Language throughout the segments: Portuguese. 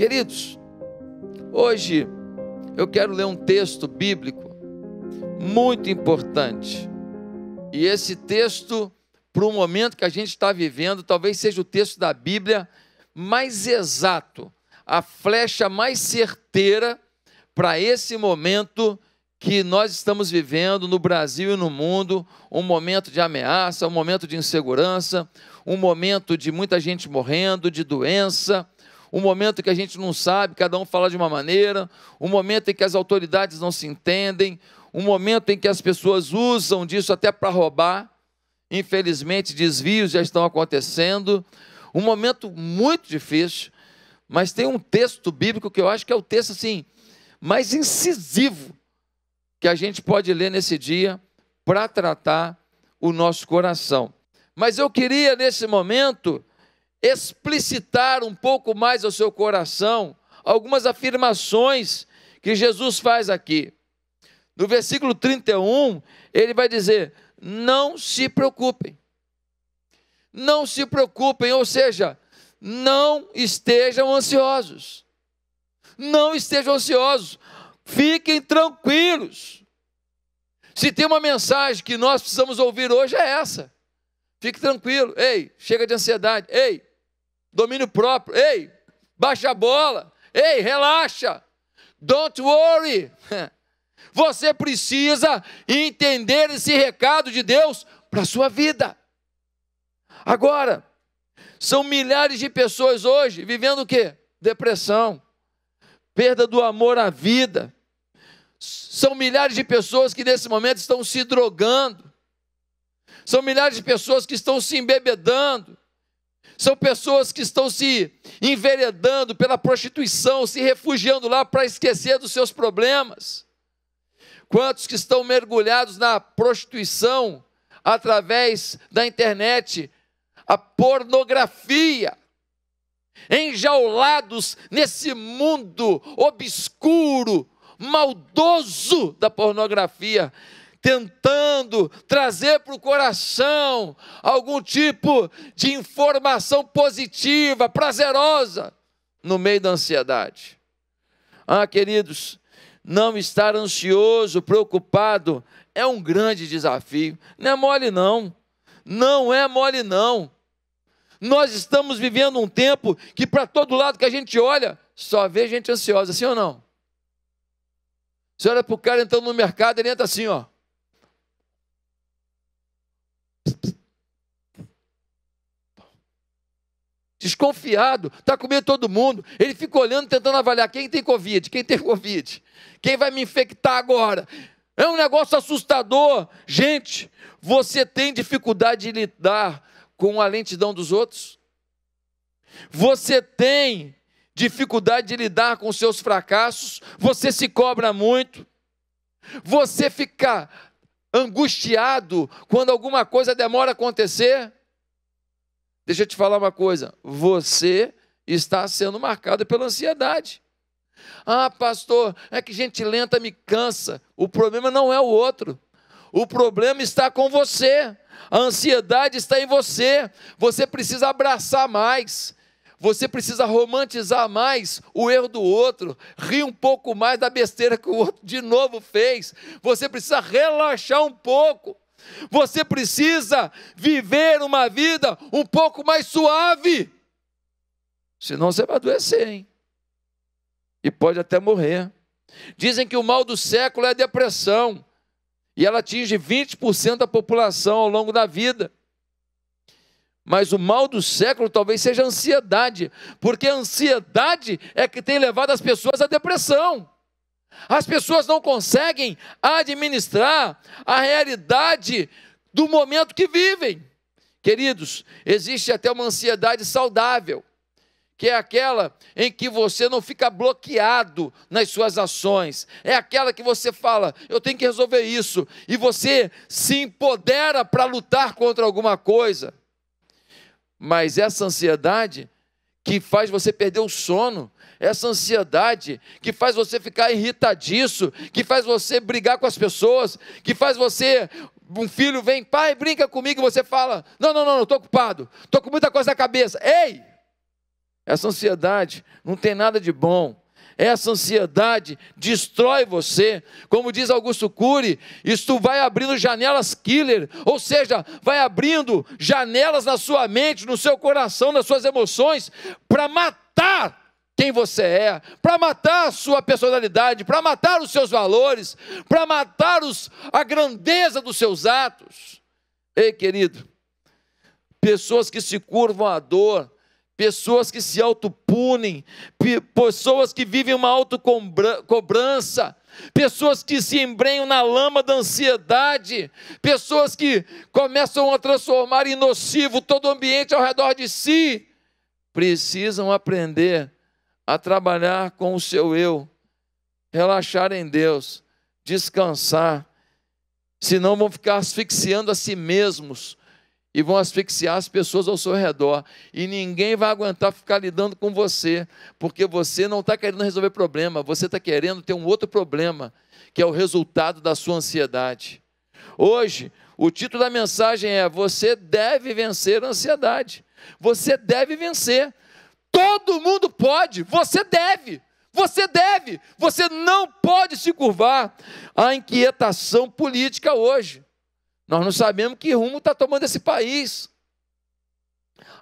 Queridos, hoje eu quero ler um texto bíblico muito importante. E esse texto, para o momento que a gente está vivendo, talvez seja o texto da Bíblia mais exato, a flecha mais certeira para esse momento que nós estamos vivendo no Brasil e no mundo um momento de ameaça, um momento de insegurança, um momento de muita gente morrendo, de doença, um momento que a gente não sabe, cada um fala de uma maneira, um momento em que as autoridades não se entendem, um momento em que as pessoas usam disso até para roubar. Infelizmente, desvios já estão acontecendo. Um momento muito difícil, mas tem um texto bíblico que eu acho que é o texto assim mais incisivo que a gente pode ler nesse dia para tratar o nosso coração. Mas eu queria nesse momento explicitar um pouco mais ao seu coração algumas afirmações que Jesus faz aqui. No versículo 31, ele vai dizer: Não se preocupem. Não se preocupem, ou seja, não estejam ansiosos. Não estejam ansiosos. Fiquem tranquilos. Se tem uma mensagem que nós precisamos ouvir hoje, é essa. Fique tranquilo. Ei, chega de ansiedade. Ei, domínio próprio. Ei, baixa a bola. Ei, relaxa. Don't worry. Você precisa entender esse recado de Deus para a sua vida. Agora, são milhares de pessoas hoje vivendo o quê? Depressão, perda do amor à vida. São milhares de pessoas que nesse momento estão se drogando. São milhares de pessoas que estão se embebedando, são pessoas que estão se enveredando pela prostituição, se refugiando lá para esquecer dos seus problemas. Quantos que estão mergulhados na prostituição através da internet, a pornografia, enjaulados nesse mundo obscuro, maldoso da pornografia, tentando trazer para o coração algum tipo de informação positiva, prazerosa, no meio da ansiedade. Ah, queridos, não estar ansioso, preocupado, é um grande desafio. Não é mole, não. Não é mole, não. Nós estamos vivendo um tempo que, para todo lado que a gente olha, só vê gente ansiosa, sim ou não? Você olha para o cara entrando no mercado, ele entra assim, ó. desconfiado, está com medo de todo mundo. Ele fica olhando, tentando avaliar quem tem Covid, quem tem Covid, quem vai me infectar agora. É um negócio assustador. Gente, você tem dificuldade de lidar com a lentidão dos outros? Você tem dificuldade de lidar com seus fracassos? Você se cobra muito? Você fica angustiado quando alguma coisa demora a acontecer? Deixa eu te falar uma coisa: você está sendo marcado pela ansiedade. Ah, pastor, é que gente lenta me cansa. O problema não é o outro. O problema está com você. A ansiedade está em você. Você precisa abraçar mais. Você precisa romantizar mais o erro do outro, rir um pouco mais da besteira que o outro de novo fez. Você precisa relaxar um pouco. Você precisa viver uma vida um pouco mais suave. Senão você vai adoecer, hein? E pode até morrer. Dizem que o mal do século é a depressão. E ela atinge 20% da população ao longo da vida. Mas o mal do século talvez seja a ansiedade, porque a ansiedade é que tem levado as pessoas à depressão. As pessoas não conseguem administrar a realidade do momento que vivem. Queridos, existe até uma ansiedade saudável, que é aquela em que você não fica bloqueado nas suas ações. É aquela que você fala, eu tenho que resolver isso, e você se empodera para lutar contra alguma coisa. Mas essa ansiedade que faz você perder o sono, essa ansiedade que faz você ficar irritadiço, que faz você brigar com as pessoas, que faz você. Um filho vem, pai, brinca comigo, e você fala: Não, não, não, não, estou ocupado, estou com muita coisa na cabeça. Ei! Essa ansiedade não tem nada de bom. Essa ansiedade destrói você. Como diz Augusto Cury, isto vai abrindo janelas killer, ou seja, vai abrindo janelas na sua mente, no seu coração, nas suas emoções, para matar quem você é, para matar a sua personalidade, para matar os seus valores, para matar os, a grandeza dos seus atos. Ei, querido, pessoas que se curvam à dor, pessoas que se autopunem, pessoas que vivem uma autocobrança, pessoas que se embrenham na lama da ansiedade, pessoas que começam a transformar em nocivo todo o ambiente ao redor de si, precisam aprender a trabalhar com o seu eu, relaxar em Deus, descansar, senão vão ficar asfixiando a si mesmos e vão asfixiar as pessoas ao seu redor. E ninguém vai aguentar ficar lidando com você, porque você não está querendo resolver problema, você está querendo ter um outro problema, que é o resultado da sua ansiedade. Hoje, o título da mensagem é: Você deve vencer a ansiedade. Você deve vencer. Todo mundo pode, você deve. Você deve, você não pode se curvar à inquietação política hoje. Nós não sabemos que rumo está tomando esse país.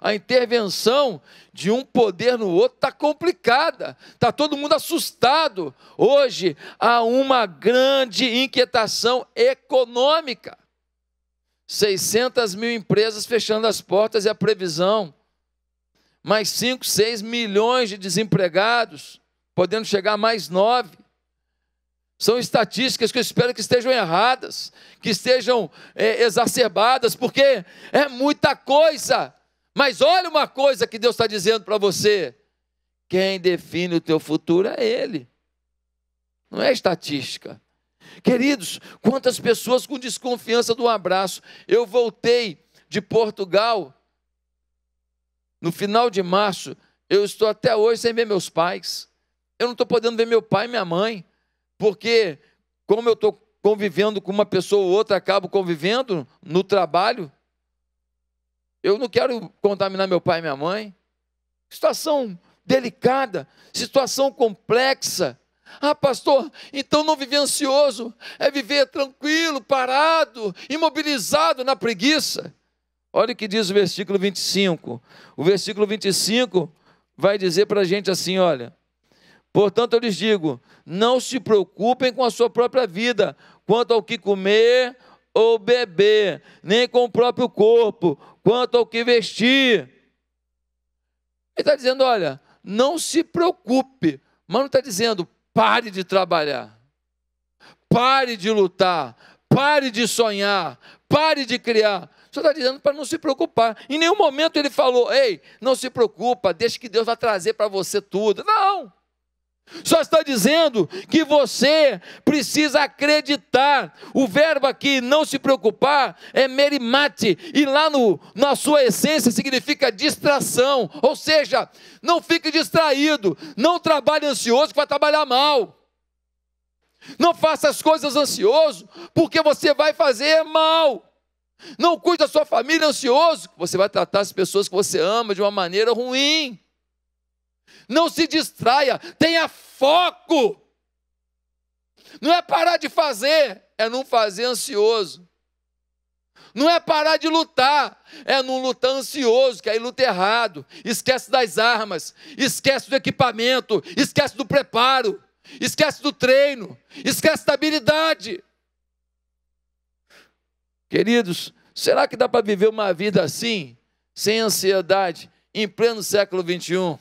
A intervenção de um poder no outro está complicada, está todo mundo assustado. Hoje há uma grande inquietação econômica. 600 mil empresas fechando as portas e a previsão mais 5, 6 milhões de desempregados, podendo chegar a mais 9. São estatísticas que eu espero que estejam erradas, que estejam é, exacerbadas, porque é muita coisa. Mas olha uma coisa que Deus está dizendo para você: quem define o teu futuro é Ele, não é estatística. Queridos, quantas pessoas com desconfiança do abraço. Eu voltei de Portugal no final de março, eu estou até hoje sem ver meus pais. Eu não estou podendo ver meu pai e minha mãe, porque como eu estou convivendo com uma pessoa ou outra, acabo convivendo no trabalho, eu não quero contaminar meu pai e minha mãe. Situação delicada, situação complexa. Ah, pastor, então não viver ansioso é viver tranquilo, parado, imobilizado na preguiça. Olha o que diz o versículo 25. O versículo 25 vai dizer para a gente assim: olha. Portanto, eu lhes digo: não se preocupem com a sua própria vida, quanto ao que comer ou beber, nem com o próprio corpo, quanto ao que vestir. Ele está dizendo: olha, não se preocupe, mas não está dizendo pare de trabalhar, pare de lutar, pare de sonhar, pare de criar. Só está dizendo para não se preocupar. Em nenhum momento ele falou, ei, não se preocupa, deixa que Deus vai trazer para você tudo. Não. Só está dizendo que você precisa acreditar. O verbo aqui, não se preocupar, é merimate. E lá no, na sua essência significa distração. Ou seja, não fique distraído. Não trabalhe ansioso, que vai trabalhar mal. Não faça as coisas ansioso, porque você vai fazer mal. Não cuide da sua família ansioso, você vai tratar as pessoas que você ama de uma maneira ruim. Não se distraia, tenha foco. Não é parar de fazer, é não fazer ansioso. Não é parar de lutar, é não lutar ansioso, que aí luta errado. Esquece das armas, esquece do equipamento, esquece do preparo, esquece do treino, esquece da habilidade. Queridos, será que dá para viver uma vida assim, sem ansiedade, em pleno século 21?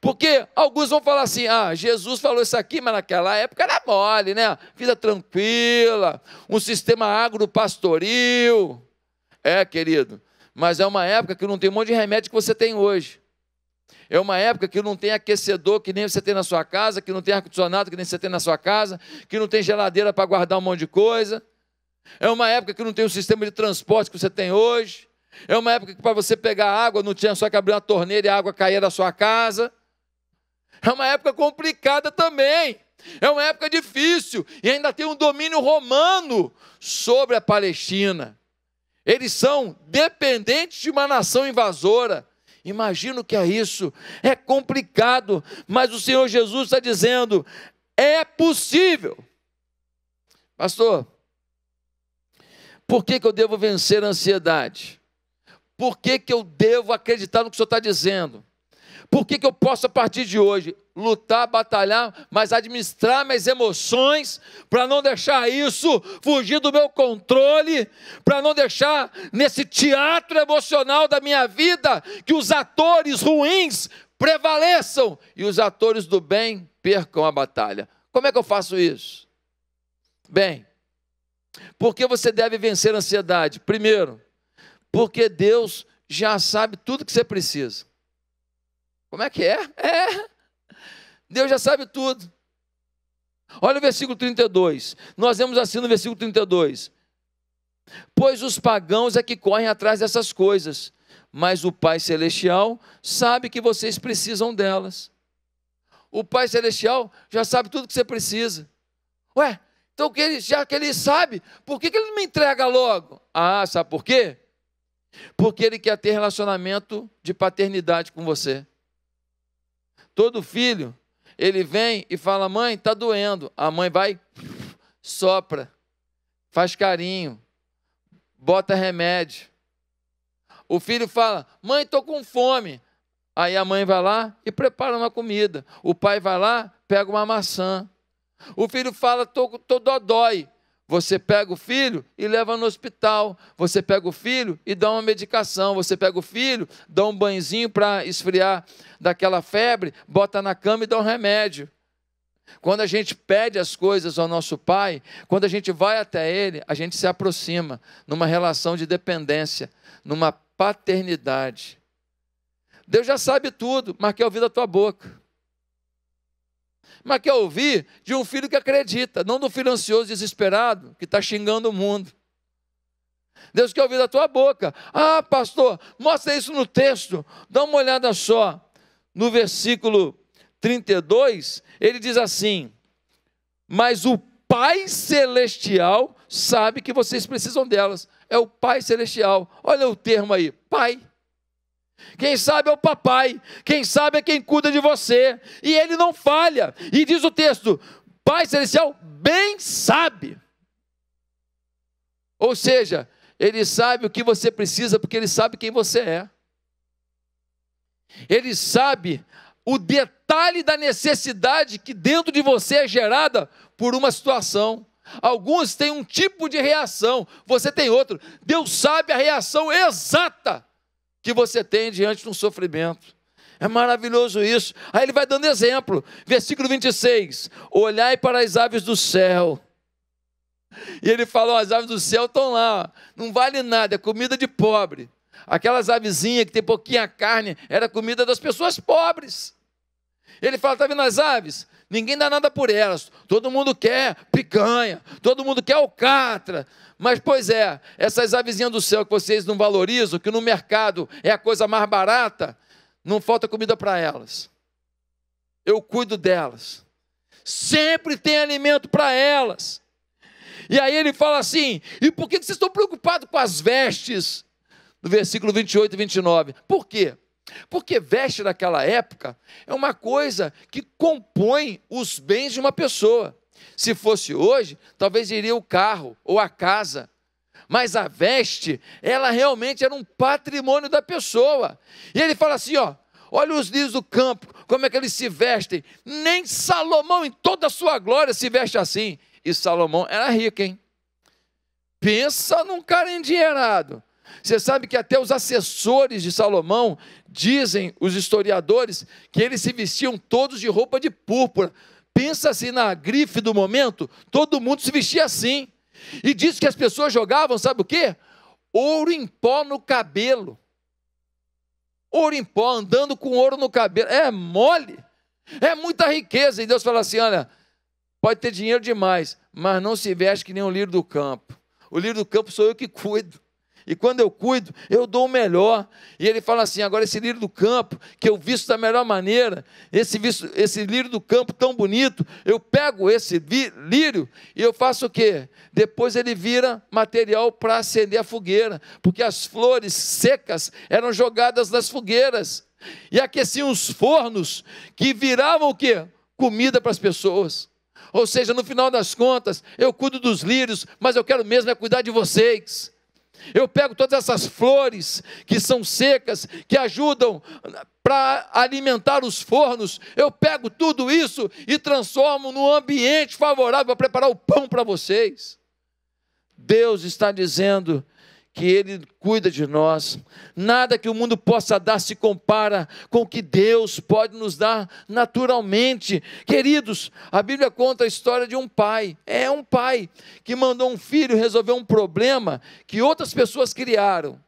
Porque alguns vão falar assim: ah, Jesus falou isso aqui, mas naquela época era mole, né? Vida tranquila, um sistema agropastoril. É, querido, mas é uma época que não tem um monte de remédio que você tem hoje. É uma época que não tem aquecedor que nem você tem na sua casa, que não tem ar-condicionado que nem você tem na sua casa, que não tem geladeira para guardar um monte de coisa. É uma época que não tem o sistema de transporte que você tem hoje. É uma época que para você pegar água não tinha só que abrir uma torneira e a água caía da sua casa. É uma época complicada também. É uma época difícil e ainda tem um domínio romano sobre a Palestina. Eles são dependentes de uma nação invasora. Imagino que é isso. É complicado, mas o Senhor Jesus está dizendo: é possível. Pastor, por que, que eu devo vencer a ansiedade? Por que, que eu devo acreditar no que o Senhor está dizendo? Por que, que eu posso, a partir de hoje, lutar, batalhar, mas administrar minhas emoções, para não deixar isso fugir do meu controle, para não deixar nesse teatro emocional da minha vida que os atores ruins prevaleçam e os atores do bem percam a batalha. Como é que eu faço isso? Bem, por que você deve vencer a ansiedade? Primeiro, porque Deus já sabe tudo que você precisa. Como é que é? É. Deus já sabe tudo. Olha o versículo 32. Nós vemos assim no versículo 32. Pois os pagãos é que correm atrás dessas coisas, mas o Pai Celestial sabe que vocês precisam delas. O Pai Celestial já sabe tudo que você precisa. Ué, então, que ele, já que ele sabe, por que, que ele não me entrega logo? Ah, sabe por quê? Porque ele quer ter relacionamento de paternidade com você. Todo filho, ele vem e fala: mãe, está doendo. A mãe vai, sopra, faz carinho, bota remédio. O filho fala: mãe, estou com fome. Aí a mãe vai lá e prepara uma comida. O pai vai lá, pega uma maçã. O filho fala, estou dodói. Você pega o filho e leva no hospital. Você pega o filho e dá uma medicação. Você pega o filho, dá um banhozinho para esfriar daquela febre, bota na cama e dá um remédio. Quando a gente pede as coisas ao nosso Pai, quando a gente vai até Ele, a gente se aproxima numa relação de dependência, numa paternidade. Deus já sabe tudo, mas quer ouvir da tua boca mas quer ouvir de um filho que acredita, não do filho ansioso desesperado que está xingando o mundo. Deus quer ouvir da tua boca. Ah, pastor, mostra isso no texto. Dá uma olhada só. No versículo 32, ele diz assim: Mas o Pai Celestial sabe que vocês precisam delas. É o Pai Celestial. Olha o termo aí: Pai. Quem sabe é o papai, quem sabe é quem cuida de você, e ele não falha. E diz o texto: Pai Celestial bem sabe. Ou seja, ele sabe o que você precisa, porque ele sabe quem você é. Ele sabe o detalhe da necessidade que dentro de você é gerada por uma situação. Alguns têm um tipo de reação, você tem outro. Deus sabe a reação exata que você tem diante de um sofrimento. É maravilhoso isso. Aí ele vai dando exemplo. Versículo 26. Olhai para as aves do céu. E ele falou: as aves do céu estão lá, não vale nada, é comida de pobre. Aquelas avezinhas que tem pouquinha carne, era comida das pessoas pobres. Ele fala: está vendo as aves? ninguém dá nada por elas. Todo mundo quer picanha, todo mundo quer alcatra. Mas, pois é, essas avezinhas do céu que vocês não valorizam, que no mercado é a coisa mais barata, não falta comida para elas. Eu cuido delas. Sempre tem alimento para elas. E aí ele fala assim: e por que vocês estão preocupados com as vestes? No versículo 28 e 29. Por quê? Porque veste naquela época é uma coisa que compõe os bens de uma pessoa. Se fosse hoje, talvez iria o carro ou a casa. Mas a veste, ela realmente era um patrimônio da pessoa. E ele fala assim, ó, olha os lírios do campo, como é que eles se vestem. Nem Salomão em toda a sua glória se veste assim. E Salomão era rico, hein? Pensa num cara endinheirado. Você sabe que até os assessores de Salomão dizem, os historiadores, que eles se vestiam todos de roupa de púrpura. Pensa assim na grife do momento, todo mundo se vestia assim. E diz que as pessoas jogavam, sabe o quê? Ouro em pó no cabelo. Ouro em pó, andando com ouro no cabelo. É mole. É muita riqueza. E Deus fala assim: olha, pode ter dinheiro demais, mas não se veste que nem um lírio do campo. O lírio do campo sou eu que cuido e quando eu cuido, eu dou o melhor. E ele fala assim: agora esse lírio do campo, que eu visto da melhor maneira, esse, visto, esse lírio do campo tão bonito, eu pego esse lírio e eu faço o quê? Depois ele vira material para acender a fogueira, porque as flores secas eram jogadas nas fogueiras e aqueciam os fornos que viravam o quê? Comida para as pessoas. Ou seja, no final das contas, eu cuido dos lírios, mas eu quero mesmo é cuidar de vocês. Eu pego todas essas flores que são secas, que ajudam para alimentar os fornos, eu pego tudo isso e transformo num ambiente favorável para preparar o pão para vocês. Deus está dizendo que Ele cuida de nós. Nada que o mundo possa dar se compara com o que Deus pode nos dar naturalmente. Queridos, a Bíblia conta a história de um pai. É um pai que mandou um filho resolver um problema que outras pessoas criaram.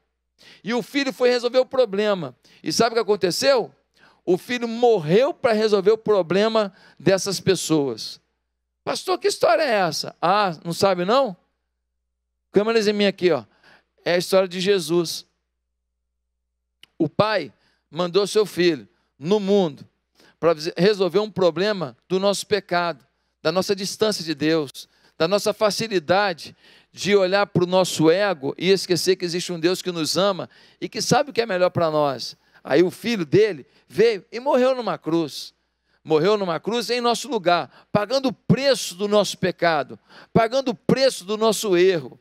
E o filho foi resolver o problema. E sabe o que aconteceu? O filho morreu para resolver o problema dessas pessoas. Pastor, que história é essa? Ah, não sabe não? Câmeras em mim aqui, ó é a história de Jesus. O Pai mandou seu Filho no mundo para resolver um problema do nosso pecado, da nossa distância de Deus, da nossa facilidade de olhar para o nosso ego e esquecer que existe um Deus que nos ama e que sabe o que é melhor para nós. Aí o filho dele veio e morreu numa cruz. Morreu numa cruz em nosso lugar, pagando o preço do nosso pecado, pagando o preço do nosso erro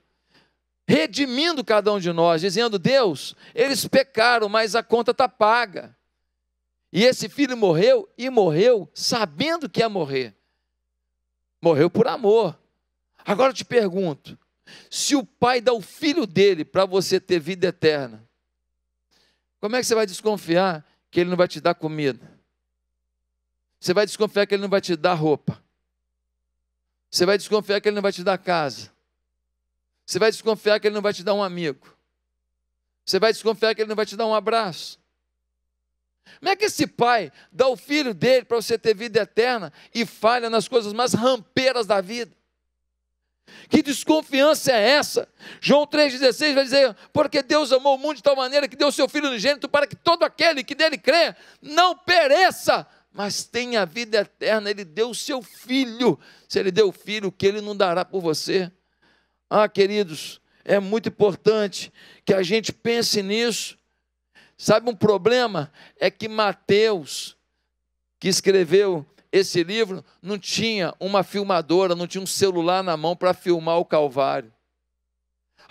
redimindo cada um de nós, dizendo: Deus, eles pecaram, mas a conta está paga. E esse filho morreu e morreu sabendo que ia morrer. Morreu por amor. Agora eu te pergunto: se o pai dá o filho dele para você ter vida eterna, como é que você vai desconfiar que ele não vai te dar comida? Você vai desconfiar que ele não vai te dar roupa? Você vai desconfiar que ele não vai te dar casa? Você vai desconfiar que ele não vai te dar um amigo. Você vai desconfiar que ele não vai te dar um abraço. Como é que esse pai dá o filho dele para você ter vida eterna e falha nas coisas mais rampeiras da vida? Que desconfiança é essa? João 3,16 vai dizer: Porque Deus amou o mundo de tal maneira que deu seu Filho unigênito para que todo aquele que dele crê não pereça, mas tenha vida eterna. Ele deu o seu Filho. Se ele deu o Filho, o que ele não dará por você? Ah, queridos, é muito importante que a gente pense nisso. Sabe, um problema é que Mateus, que escreveu esse livro, não tinha uma filmadora, não tinha um celular na mão para filmar o Calvário.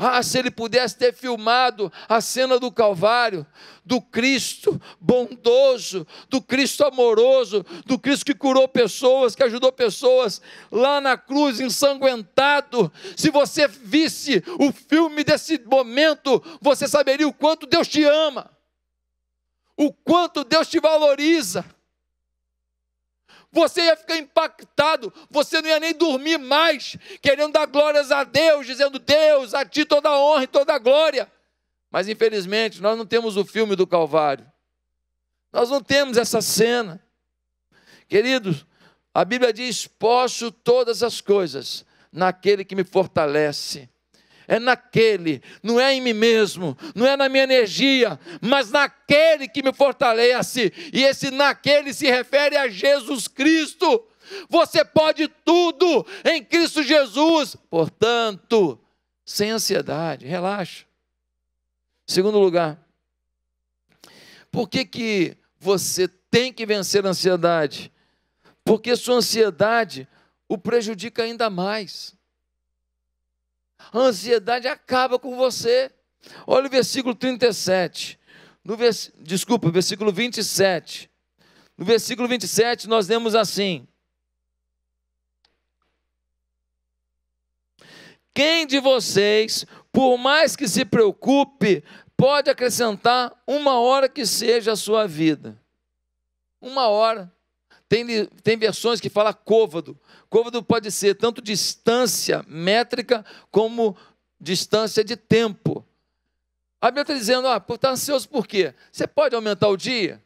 Ah, se ele pudesse ter filmado a cena do Calvário, do Cristo bondoso, do Cristo amoroso, do Cristo que curou pessoas, que ajudou pessoas lá na cruz, ensanguentado. Se você visse o filme desse momento, você saberia o quanto Deus te ama, o quanto Deus te valoriza você ia ficar impactado, você não ia nem dormir mais, querendo dar glórias a Deus, dizendo: Deus, a ti toda a honra e toda a glória. Mas infelizmente, nós não temos o filme do Calvário. Nós não temos essa cena. Queridos, a Bíblia diz: Posso todas as coisas naquele que me fortalece é naquele, não é em mim mesmo, não é na minha energia, mas naquele que me fortalece. E esse naquele se refere a Jesus Cristo. Você pode tudo em Cristo Jesus. Portanto, sem ansiedade, relaxa. Segundo lugar, por que, que você tem que vencer a ansiedade? Porque sua ansiedade o prejudica ainda mais. A ansiedade acaba com você. Olha o versículo 37. No vers... Desculpa, versículo 27. No versículo 27, nós lemos assim: Quem de vocês, por mais que se preocupe, pode acrescentar uma hora que seja a sua vida? Uma hora. Tem, tem versões que fala côvado. Côvado pode ser tanto distância métrica como distância de tempo. A Bíblia está dizendo, ah, está ansioso por quê? Você pode aumentar o dia?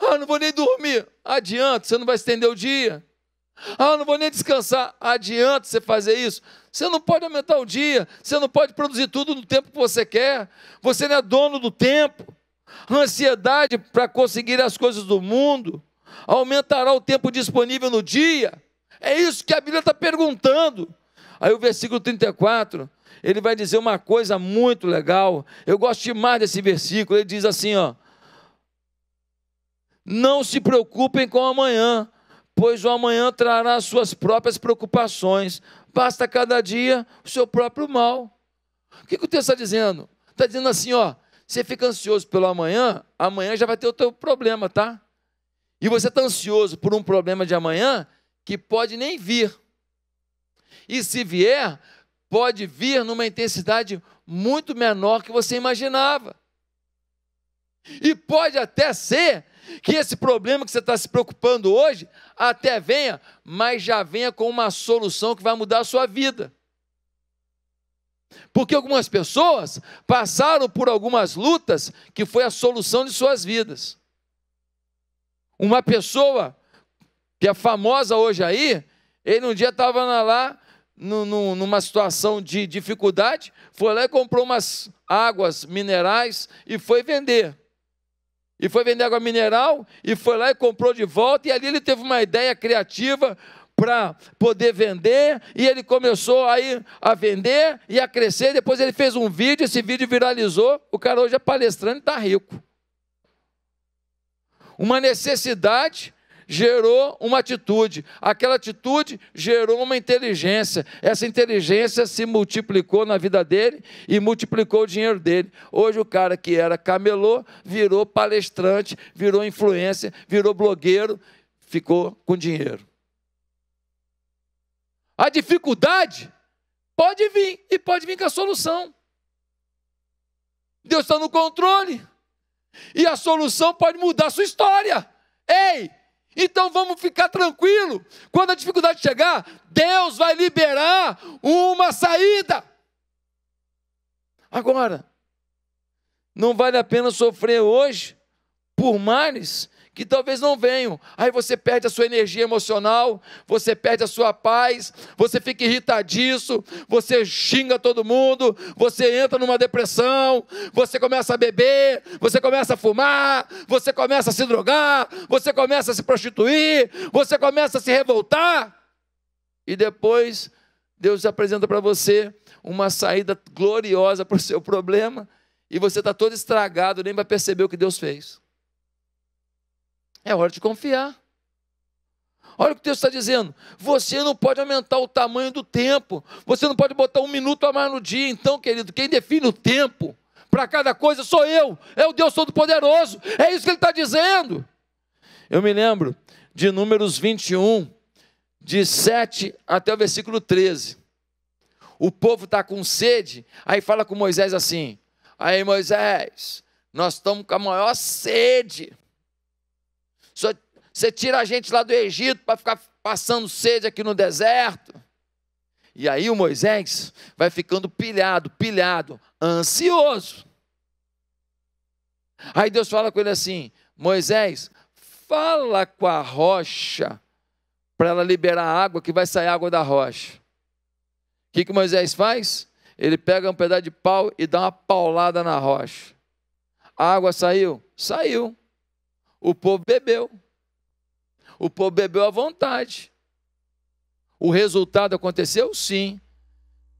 Ah, não vou nem dormir. Adianta, você não vai estender o dia. Ah, não vou nem descansar. Adianta você fazer isso. Você não pode aumentar o dia. Você não pode produzir tudo no tempo que você quer. Você não é dono do tempo. Ansiedade para conseguir as coisas do mundo aumentará o tempo disponível no dia. É isso que a Bíblia está perguntando. Aí o versículo 34, ele vai dizer uma coisa muito legal. Eu gosto demais desse versículo. Ele diz assim, ó: Não se preocupem com amanhã, pois o amanhã trará suas próprias preocupações. Basta cada dia o seu próprio mal. O que, que o texto está dizendo? Está dizendo assim, ó, você fica ansioso pelo amanhã, amanhã já vai ter o teu problema, tá? E você está ansioso por um problema de amanhã que pode nem vir. E se vier, pode vir numa intensidade muito menor que você imaginava. E pode até ser que esse problema que você está se preocupando hoje até venha, mas já venha com uma solução que vai mudar a sua vida. Porque algumas pessoas passaram por algumas lutas que foi a solução de suas vidas. Uma pessoa que é famosa hoje aí, ele um dia estava lá no, no, numa situação de dificuldade, foi lá e comprou umas águas minerais e foi vender. E foi vender água mineral e foi lá e comprou de volta, e ali ele teve uma ideia criativa para poder vender, e ele começou aí a vender e a crescer. Depois ele fez um vídeo, esse vídeo viralizou. O cara hoje é palestrante e está rico. Uma necessidade gerou uma atitude, aquela atitude gerou uma inteligência, essa inteligência se multiplicou na vida dele e multiplicou o dinheiro dele. Hoje o cara que era camelô virou palestrante, virou influência, virou blogueiro, ficou com dinheiro. A dificuldade pode vir e pode vir com a solução. Deus está no controle. E a solução pode mudar a sua história. Ei! Então vamos ficar tranquilo. Quando a dificuldade chegar, Deus vai liberar uma saída. Agora, não vale a pena sofrer hoje por males que talvez não venham. Aí você perde a sua energia emocional, você perde a sua paz, você fica irritadiço, você xinga todo mundo, você entra numa depressão, você começa a beber, você começa a fumar, você começa a se drogar, você começa a se prostituir, você começa a se revoltar. E depois Deus apresenta para você uma saída gloriosa para o seu problema e você está todo estragado, nem vai perceber o que Deus fez. É hora de confiar. Olha o que Deus está dizendo. Você não pode aumentar o tamanho do tempo. Você não pode botar um minuto a mais no dia. Então, querido, quem define o tempo para cada coisa sou eu. É o Deus Todo-Poderoso. É isso que Ele está dizendo. Eu me lembro de Números 21, de 7 até o versículo 13. O povo está com sede, aí fala com Moisés assim: Aí Moisés, nós estamos com a maior sede. Você tira a gente lá do Egito para ficar passando sede aqui no deserto. E aí o Moisés vai ficando pilhado, pilhado, ansioso. Aí Deus fala com ele assim: Moisés, fala com a rocha para ela liberar a água, que vai sair água da rocha. O que, que Moisés faz? Ele pega um pedaço de pau e dá uma paulada na rocha. A água saiu? Saiu. O povo bebeu. O povo bebeu à vontade. O resultado aconteceu? Sim.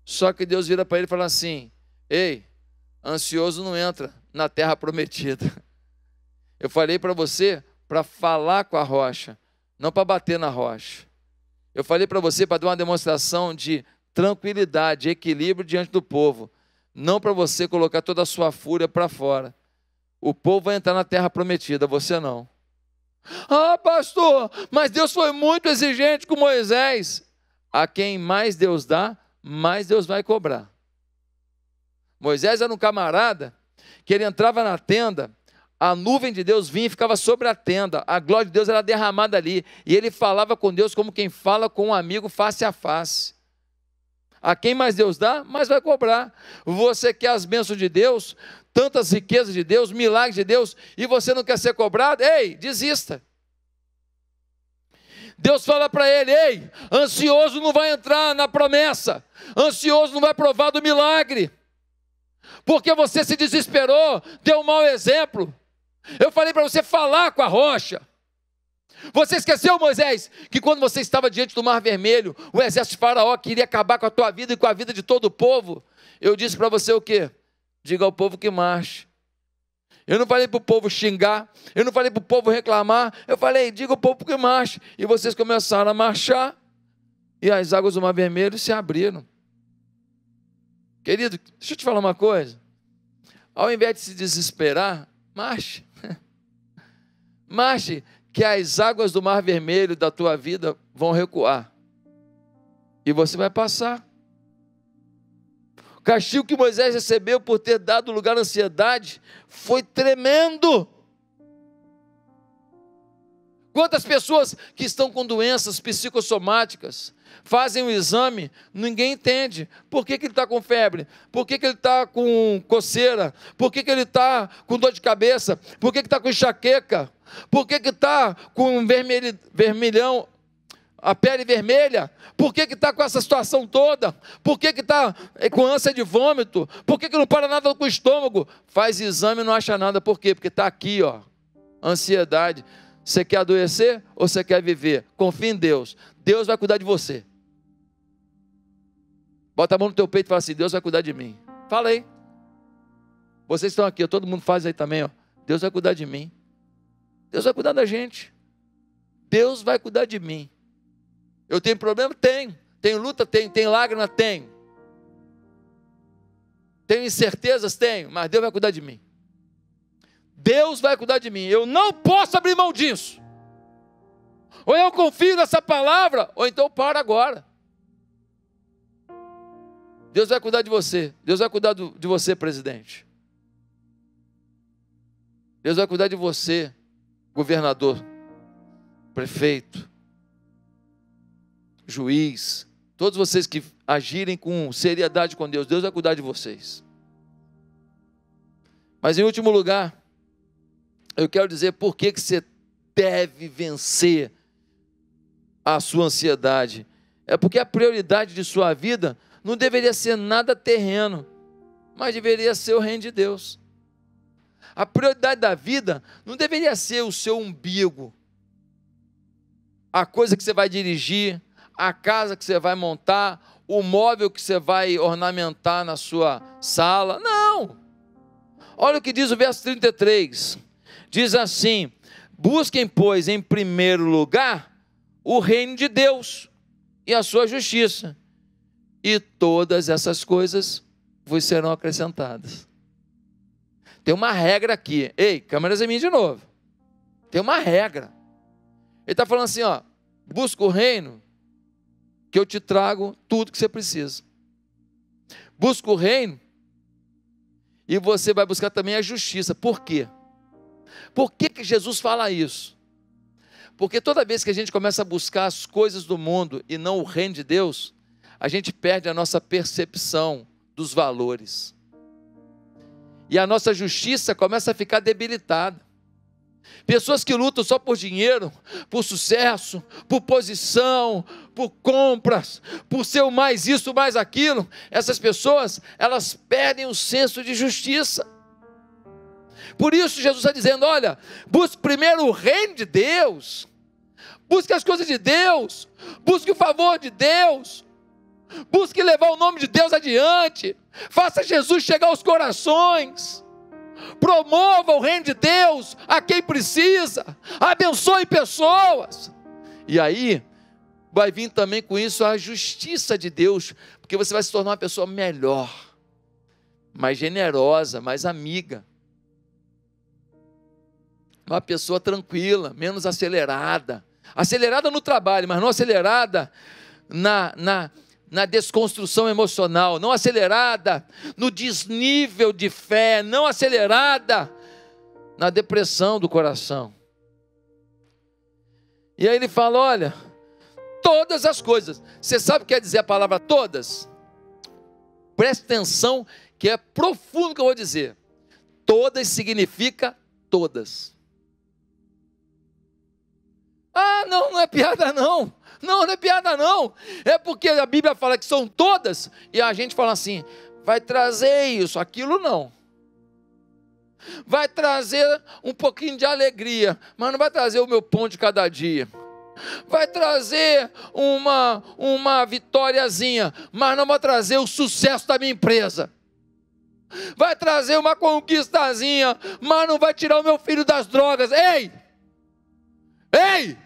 Só que Deus vira para ele e fala assim: Ei, ansioso não entra na terra prometida. Eu falei para você para falar com a rocha, não para bater na rocha. Eu falei para você para dar uma demonstração de tranquilidade, equilíbrio diante do povo, não para você colocar toda a sua fúria para fora. O povo vai entrar na terra prometida, você não. Ah, pastor, mas Deus foi muito exigente com Moisés. A quem mais Deus dá, mais Deus vai cobrar. Moisés era um camarada que ele entrava na tenda, a nuvem de Deus vinha e ficava sobre a tenda, a glória de Deus era derramada ali, e ele falava com Deus como quem fala com um amigo face a face. A quem mais Deus dá, mais vai cobrar. Você quer as bênçãos de Deus? tantas riquezas de Deus, milagres de Deus, e você não quer ser cobrado, ei, desista. Deus fala para ele: ei, ansioso não vai entrar na promessa, ansioso não vai provar do milagre, porque você se desesperou, deu um mau exemplo. Eu falei para você falar com a rocha. Você esqueceu, Moisés, que quando você estava diante do Mar Vermelho, o exército de Faraó queria acabar com a tua vida e com a vida de todo o povo. Eu disse para você o quê? Diga ao povo que marche. Eu não falei para o povo xingar, eu não falei para o povo reclamar, eu falei, diga ao povo que marche. E vocês começaram a marchar, e as águas do Mar Vermelho se abriram. Querido, deixa eu te falar uma coisa. Ao invés de se desesperar, marche. Marche, que as águas do Mar Vermelho da tua vida vão recuar. E você vai passar. O castigo que Moisés recebeu por ter dado lugar à ansiedade foi tremendo. Quantas pessoas que estão com doenças psicossomáticas fazem o um exame, ninguém entende. Por que, que ele está com febre? Por que, que ele está com coceira? Por que, que ele está com dor de cabeça? Por que está com enxaqueca? Por que está com vermelhão? a pele vermelha? Por que está com essa situação toda? Por que está eh, com ânsia de vômito? Por que, que não para nada com o estômago? Faz exame e não acha nada. Por quê? Porque está aqui, ó. Ansiedade. Você quer adoecer ou você quer viver? Confie em Deus. Deus vai cuidar de você. Bota a mão no teu peito e fala assim: Deus vai cuidar de mim. Fala aí. Vocês estão aqui, ó, todo mundo faz aí também, ó. Deus vai cuidar de mim. Deus vai cuidar da gente. Deus vai cuidar de mim. Eu tenho problema? Tenho. Tenho luta? Tenho. Tenho lágrima? Tenho. Tenho incertezas? Tenho. Mas Deus vai cuidar de mim. Deus vai cuidar de mim. Eu não posso abrir mão disso. Ou eu confio nessa palavra, ou então para agora. Deus vai cuidar de você. Deus vai cuidar do, de você, presidente. Deus vai cuidar de você, governador, prefeito juiz, todos vocês que agirem com seriedade com Deus, Deus vai cuidar de vocês. Mas em último lugar, eu quero dizer por que, que você deve vencer a sua ansiedade. É porque a prioridade de sua vida não deveria ser nada terreno, mas deveria ser o reino de Deus. A prioridade da vida não deveria ser o seu umbigo, a coisa que você vai dirigir, a casa que você vai montar, o móvel que você vai ornamentar na sua sala. Não! Olha o que diz o verso 33. Diz assim: Busquem, pois, em primeiro lugar o reino de Deus e a sua justiça, e todas essas coisas vos serão acrescentadas. Tem uma regra aqui. Ei, câmeras em mim de novo. Tem uma regra. Ele está falando assim: ó, busca o reino, que eu te trago tudo que você precisa. Busca o reino e você vai buscar também a justiça. Por quê? Por que, que Jesus fala isso? Porque toda vez que a gente começa a buscar as coisas do mundo e não o reino de Deus, a gente perde a nossa percepção dos valores. E a nossa justiça começa a ficar debilitada. Pessoas que lutam só por dinheiro, por sucesso, por posição, por compras, por ser o mais isso, mais aquilo, essas pessoas, elas perdem o senso de justiça. Por isso Jesus está dizendo: olha, busque primeiro o reino de Deus, busque as coisas de Deus, busque o favor de Deus, busque levar o nome de Deus adiante, faça Jesus chegar aos corações promova o reino de Deus a quem precisa, abençoe pessoas. E aí, vai vir também com isso a justiça de Deus, porque você vai se tornar uma pessoa melhor, mais generosa, mais amiga. Uma pessoa tranquila, menos acelerada. Acelerada no trabalho, mas não acelerada na, na, na desconstrução emocional, não acelerada no desnível de fé, não acelerada na depressão do coração. E aí ele fala: olha, todas as coisas. Você sabe o que quer dizer a palavra todas? Preste atenção, que é profundo que eu vou dizer. Todas significa todas. Ah, não, não é piada, não. Não, não é piada não. É porque a Bíblia fala que são todas e a gente fala assim: vai trazer isso, aquilo não. Vai trazer um pouquinho de alegria, mas não vai trazer o meu pão de cada dia. Vai trazer uma uma vitóriazinha, mas não vai trazer o sucesso da minha empresa vai trazer uma conquistazinha, mas não vai tirar o meu filho das drogas. Ei! Ei!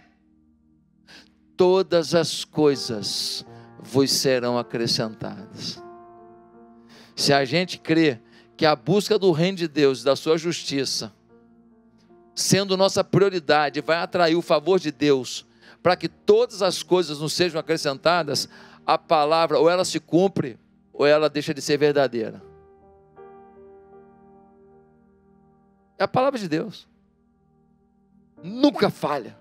todas as coisas vos serão acrescentadas. Se a gente crê que a busca do reino de Deus, da sua justiça, sendo nossa prioridade, vai atrair o favor de Deus, para que todas as coisas nos sejam acrescentadas, a palavra ou ela se cumpre ou ela deixa de ser verdadeira. É a palavra de Deus. Nunca falha.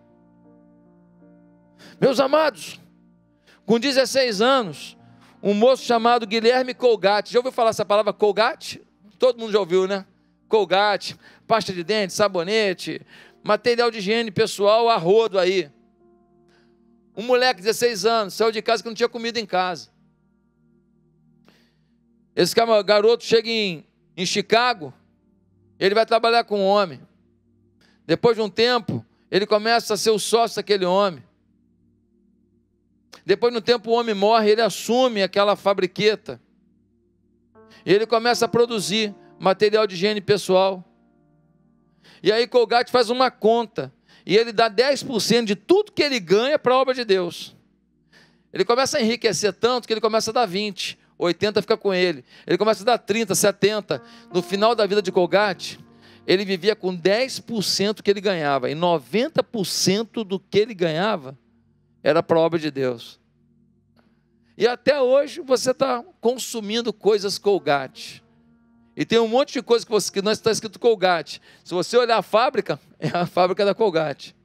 Meus amados, com 16 anos, um moço chamado Guilherme Colgate, já ouviu falar essa palavra Colgate? Todo mundo já ouviu, né? Colgate, pasta de dente, sabonete, material de higiene pessoal a rodo aí. Um moleque de 16 anos saiu de casa que não tinha comida em casa. Esse garoto chega em, em Chicago, ele vai trabalhar com um homem. Depois de um tempo, ele começa a ser o sócio daquele homem. Depois, no tempo, o homem morre, ele assume aquela fabriqueta. E ele começa a produzir material de higiene pessoal. E aí Colgate faz uma conta. E ele dá 10% de tudo que ele ganha para a obra de Deus. Ele começa a enriquecer tanto que ele começa a dar 20, 80 fica com ele. Ele começa a dar 30, 70. No final da vida de Colgate, ele vivia com 10% que ele ganhava e 90% do que ele ganhava era para a obra de Deus. E até hoje você está consumindo coisas Colgate. E tem um monte de coisa que, você, que não está escrito Colgate. Se você olhar a fábrica, é a fábrica da Colgate.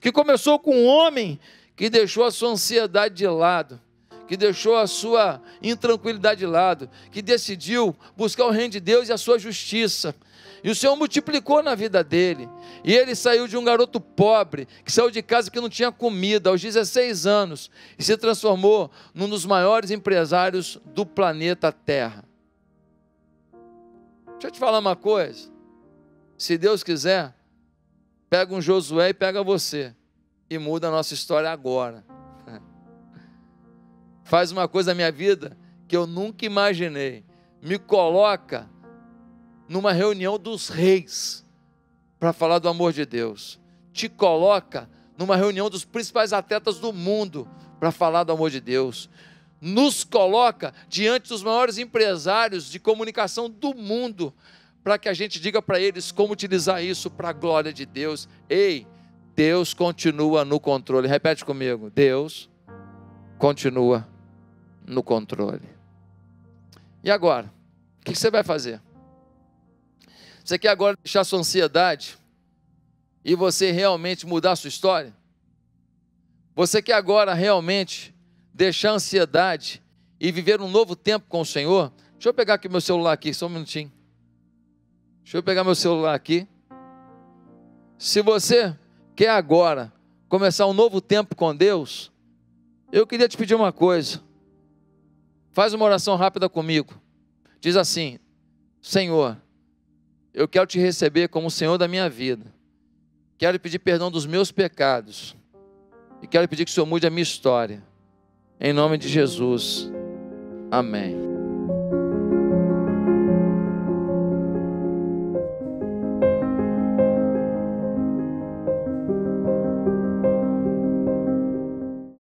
Que começou com um homem que deixou a sua ansiedade de lado, que deixou a sua intranquilidade de lado, que decidiu buscar o reino de Deus e a sua justiça e o Senhor multiplicou na vida dele. E ele saiu de um garoto pobre, que saiu de casa que não tinha comida, aos 16 anos, e se transformou num dos maiores empresários do planeta Terra. Deixa eu te falar uma coisa. Se Deus quiser, pega um Josué e pega você. E muda a nossa história agora. Faz uma coisa na minha vida que eu nunca imaginei. Me coloca numa reunião dos reis para falar do amor de Deus. Te coloca numa reunião dos principais atletas do mundo para falar do amor de Deus. Nos coloca diante dos maiores empresários de comunicação do mundo para que a gente diga para eles como utilizar isso para a glória de Deus. Ei, Deus continua no controle. Repete comigo. Deus continua no controle. E agora? O que você vai fazer? Você quer agora deixar sua ansiedade e você realmente mudar sua história? Você quer agora realmente deixar a ansiedade e viver um novo tempo com o Senhor? Deixa eu pegar aqui meu celular aqui, só um minutinho. Deixa eu pegar meu celular aqui. Se você quer agora começar um novo tempo com Deus, eu queria te pedir uma coisa. Faz uma oração rápida comigo. Diz assim: Senhor, eu quero te receber como Senhor da minha vida. Quero pedir perdão dos meus pecados. E quero pedir que o Senhor mude a minha história. Em nome de Jesus. Amém.